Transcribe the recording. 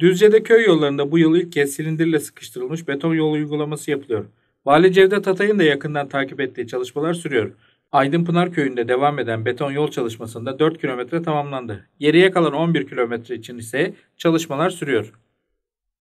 Düzce'de köy yollarında bu yıl ilk kez silindirle sıkıştırılmış beton yol uygulaması yapılıyor. Vali Cevdet Atay'ın da yakından takip ettiği çalışmalar sürüyor. Aydın Pınar köyünde devam eden beton yol çalışmasında 4 kilometre tamamlandı. Geriye kalan 11 kilometre için ise çalışmalar sürüyor.